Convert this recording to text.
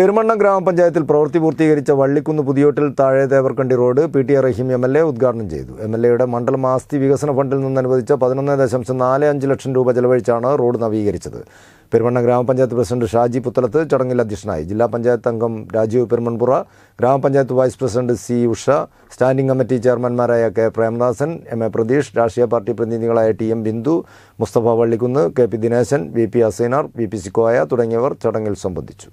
പെരുമണ്ണ ഗ്രാമപഞ്ചായത്തിൽ പ്രവൃത്തി പൂർത്തീകരിച്ച വള്ളിക്കുന്ന് പുതിയോട്ടിൽ താഴെ Thevarkandi road P T Raheem M L A ഉദ്ഘാടനം ചെയ്തു എം എൽ എയുടെ മണ്ഡലം ആസ്തി വികസന ഫണ്ടിൽ നിന്ന് അനുവദിച്ച പതിനൊന്ന് ദശാംശം നാല് അഞ്ച് ലക്ഷം രൂപ ചെലവഴിച്ചാണ് റോഡ് നവീകരിച്ചത് പെരുമണ്ണ ഗ്രാമപഞ്ചായത്ത് പ്രസിഡന്റ് ഷാജി പുത്തലത്ത് ചടങ്ങിൽ അധ്യക്ഷനായി ജില്ലാ പഞ്ചായത്ത് അംഗം രാജീവ് പെരുമൺപുറ ഗ്രാമപഞ്ചായത്ത് vice president C Usha standing committee ചെയർമാൻമാരായ K Premdasan M A Pratheesh രാഷ്ട്രീയ പാർട്ടി പ്രതിനിധികളായ T M Bindu Mustafa Vallikkunnu K P Dinesan V P Assainar V P Sikkoya തുടങ്ങിയവർ ചടങ്ങിൽ സംബന്ധിച്ചു